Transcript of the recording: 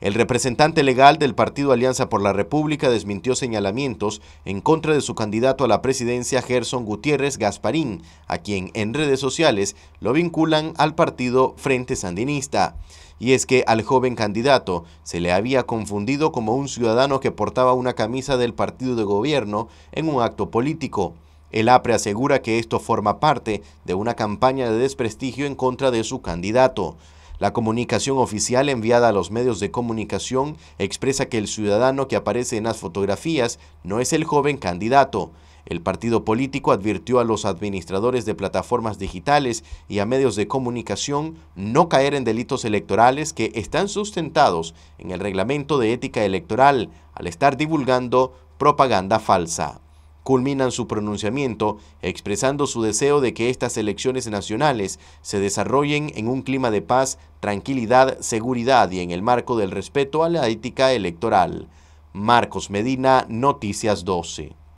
El representante legal del partido Alianza por la República desmintió señalamientos en contra de su candidato a la presidencia Gerson Gutiérrez Gasparín, a quien en redes sociales lo vinculan al partido Frente Sandinista. Y es que al joven candidato se le había confundido como un ciudadano que portaba una camisa del partido de gobierno en un acto político. El APRE asegura que esto forma parte de una campaña de desprestigio en contra de su candidato. La comunicación oficial enviada a los medios de comunicación expresa que el ciudadano que aparece en las fotografías no es el joven candidato. El partido político advirtió a los administradores de plataformas digitales y a medios de comunicación no caer en delitos electorales que están sustentados en el reglamento de ética electoral al estar divulgando propaganda falsa culminan su pronunciamiento expresando su deseo de que estas elecciones nacionales se desarrollen en un clima de paz, tranquilidad, seguridad y en el marco del respeto a la ética electoral. Marcos Medina, Noticias 12.